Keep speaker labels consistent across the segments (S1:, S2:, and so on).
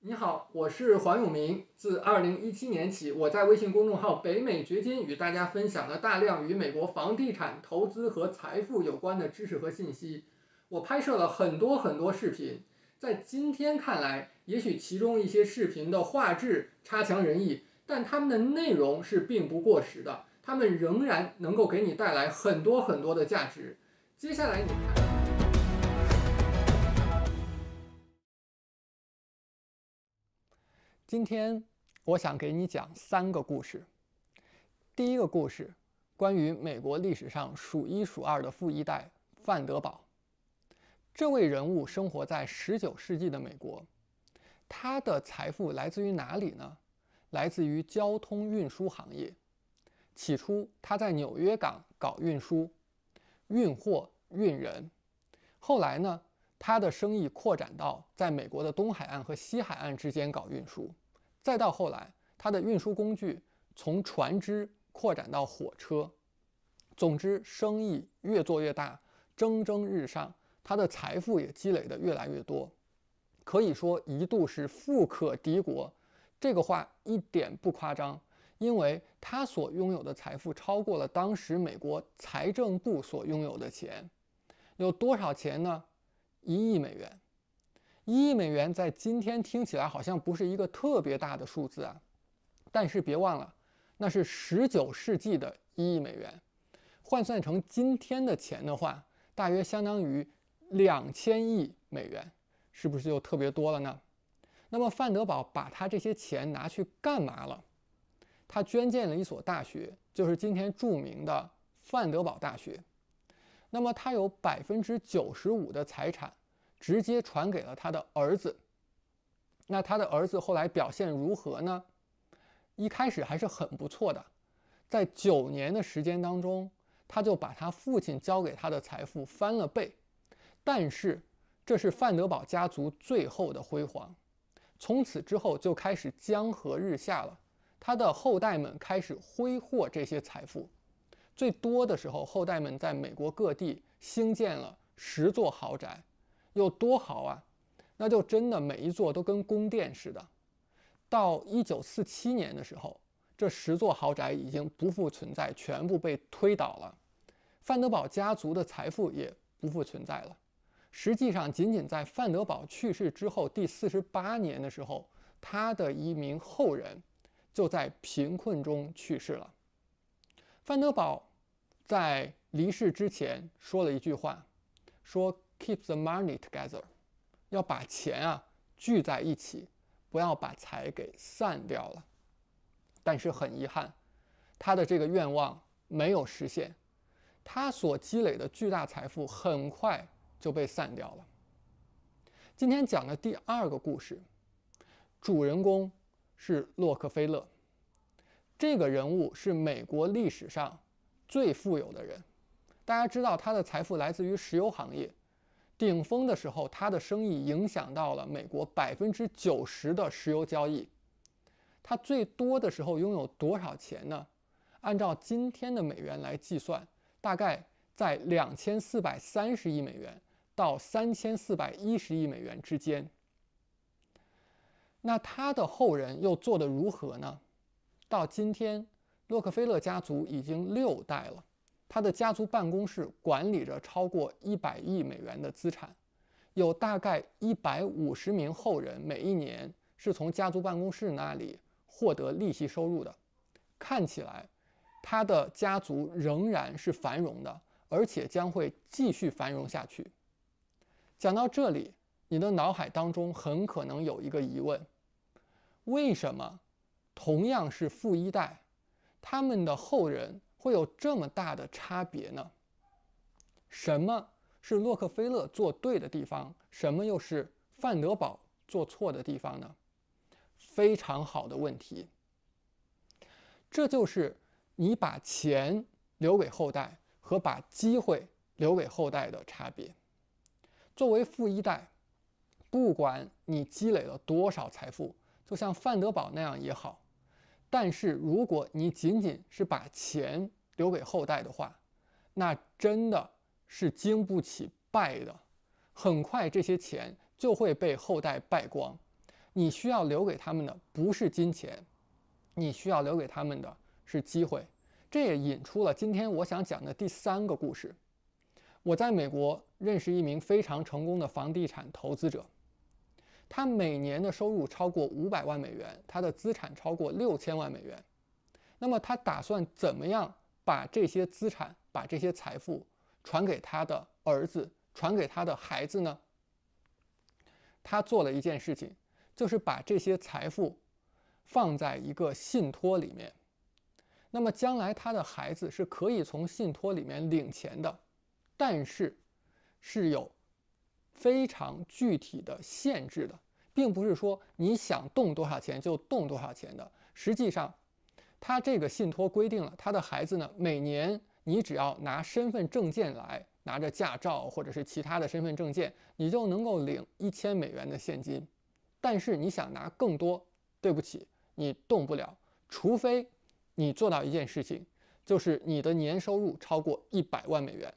S1: 你好，我是黄永明。自二零一七年起，我在微信公众号北美掘金与大家分享了大量与美国房地产投资和财富有关的知识和信息。我拍摄了很多很多视频，在今天看来，也许其中一些视频的画质差强人意，但它们的内容是并不过时的，它们仍然能够给你带来很多很多的价值。接下来你看。今天我想给你讲三个故事。第一个故事，关于美国历史上数一数二的富一代范德堡。这位人物生活在19世纪的美国，他的财富来自于哪里呢？来自于交通运输行业。起初他在纽约港搞运输，运货运人。后来呢，他的生意扩展到在美国的东海岸和西海岸之间搞运输。再到后来，他的运输工具从船只扩展到火车，总之，生意越做越大，蒸蒸日上，他的财富也积累的越来越多，可以说一度是富可敌国，这个话一点不夸张，因为他所拥有的财富超过了当时美国财政部所拥有的钱，有多少钱呢？一亿美元。一亿美元在今天听起来好像不是一个特别大的数字啊，但是别忘了，那是十九世纪的一亿美元，换算成今天的钱的话，大约相当于两千亿美元，是不是就特别多了呢？那么范德堡把他这些钱拿去干嘛了？他捐建了一所大学，就是今天著名的范德堡大学。那么他有百分之九十五的财产。直接传给了他的儿子。那他的儿子后来表现如何呢？一开始还是很不错的，在九年的时间当中，他就把他父亲交给他的财富翻了倍。但是这是范德堡家族最后的辉煌，从此之后就开始江河日下了。他的后代们开始挥霍这些财富，最多的时候，后代们在美国各地兴建了十座豪宅。有多好啊！那就真的每一座都跟宫殿似的。到一九四七年的时候，这十座豪宅已经不复存在，全部被推倒了。范德堡家族的财富也不复存在了。实际上，仅仅在范德堡去世之后第四十八年的时候，他的一名后人就在贫困中去世了。范德堡在离世之前说了一句话，说。Keep the money together，要把钱啊聚在一起，不要把财给散掉了。但是很遗憾，他的这个愿望没有实现，他所积累的巨大财富很快就被散掉了。今天讲的第二个故事，主人公是洛克菲勒，这个人物是美国历史上最富有的人。大家知道他的财富来自于石油行业。顶峰的时候，他的生意影响到了美国百分之九十的石油交易。他最多的时候拥有多少钱呢？按照今天的美元来计算，大概在两千四百三十亿美元到三千四百一十亿美元之间。那他的后人又做得如何呢？到今天，洛克菲勒家族已经六代了。他的家族办公室管理着超过一百亿美元的资产，有大概一百五十名后人，每一年是从家族办公室那里获得利息收入的。看起来，他的家族仍然是繁荣的，而且将会继续繁荣下去。讲到这里，你的脑海当中很可能有一个疑问：为什么同样是富一代，他们的后人？会有这么大的差别呢？什么是洛克菲勒做对的地方？什么又是范德堡做错的地方呢？非常好的问题。这就是你把钱留给后代和把机会留给后代的差别。作为富一代，不管你积累了多少财富，就像范德堡那样也好。但是，如果你仅仅是把钱留给后代的话，那真的是经不起败的。很快，这些钱就会被后代败光。你需要留给他们的不是金钱，你需要留给他们的是机会。这也引出了今天我想讲的第三个故事。我在美国认识一名非常成功的房地产投资者。他每年的收入超过五百万美元，他的资产超过六千万美元。那么他打算怎么样把这些资产、把这些财富传给他的儿子、传给他的孩子呢？他做了一件事情，就是把这些财富放在一个信托里面。那么将来他的孩子是可以从信托里面领钱的，但是是有。非常具体的限制的，并不是说你想动多少钱就动多少钱的。实际上，他这个信托规定了他的孩子呢，每年你只要拿身份证件来，拿着驾照或者是其他的身份证件，你就能够领一千美元的现金。但是你想拿更多，对不起，你动不了，除非你做到一件事情，就是你的年收入超过一百万美元，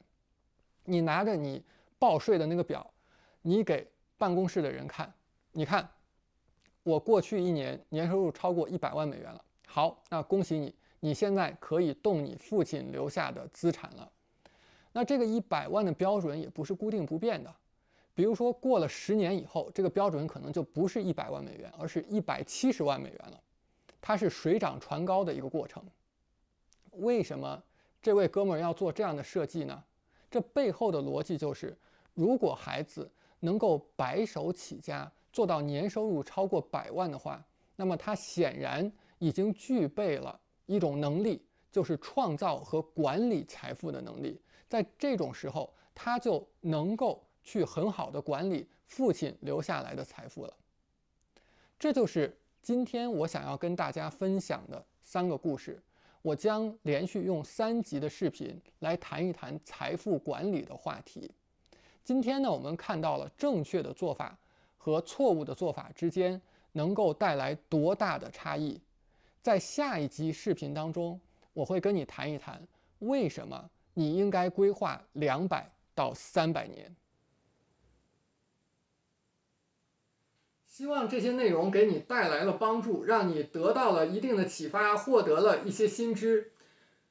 S1: 你拿着你报税的那个表。你给办公室的人看，你看，我过去一年年收入超过一百万美元了。好，那恭喜你，你现在可以动你父亲留下的资产了。那这个一百万的标准也不是固定不变的，比如说过了十年以后，这个标准可能就不是一百万美元，而是一百七十万美元了。它是水涨船高的一个过程。为什么这位哥们儿要做这样的设计呢？这背后的逻辑就是，如果孩子。能够白手起家做到年收入超过百万的话，那么他显然已经具备了一种能力，就是创造和管理财富的能力。在这种时候，他就能够去很好的管理父亲留下来的财富了。这就是今天我想要跟大家分享的三个故事。我将连续用三集的视频来谈一谈财富管理的话题。今天呢，我们看到了正确的做法和错误的做法之间能够带来多大的差异。在下一集视频当中，我会跟你谈一谈为什么你应该规划两百到三百年。希望这些内容给你带来了帮助，让你得到了一定的启发，获得了一些新知。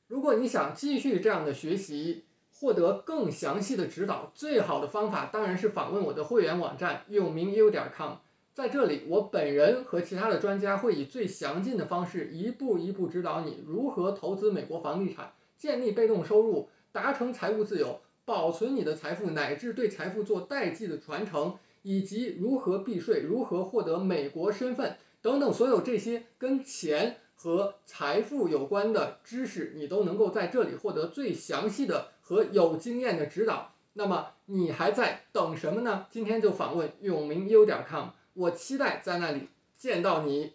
S1: 如果你想继续这样的学习，获得更详细的指导，最好的方法当然是访问我的会员网站，域名 u 点 com。在这里，我本人和其他的专家会以最详尽的方式，一步一步指导你如何投资美国房地产，建立被动收入，达成财务自由，保存你的财富，乃至对财富做代际的传承，以及如何避税，如何获得美国身份等等，所有这些跟钱。和财富有关的知识，你都能够在这里获得最详细的和有经验的指导。那么你还在等什么呢？今天就访问永明优点 com，我期待在那里见到你。